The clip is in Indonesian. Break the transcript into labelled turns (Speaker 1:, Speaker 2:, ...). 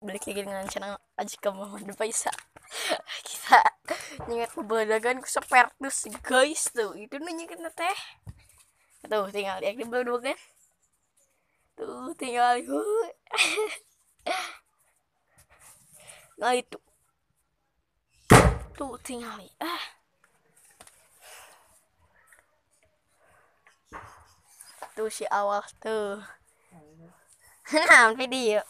Speaker 1: balik lagi dengan channel Aji Muhammad bisa kita nyengat kebadagan ku sepertus guys tuh itu nanya kita teh tuh tinggal lihat di belakang kan tuh tinggal nah itu tuh tinggal
Speaker 2: ah
Speaker 3: tuh si awal tuh nah video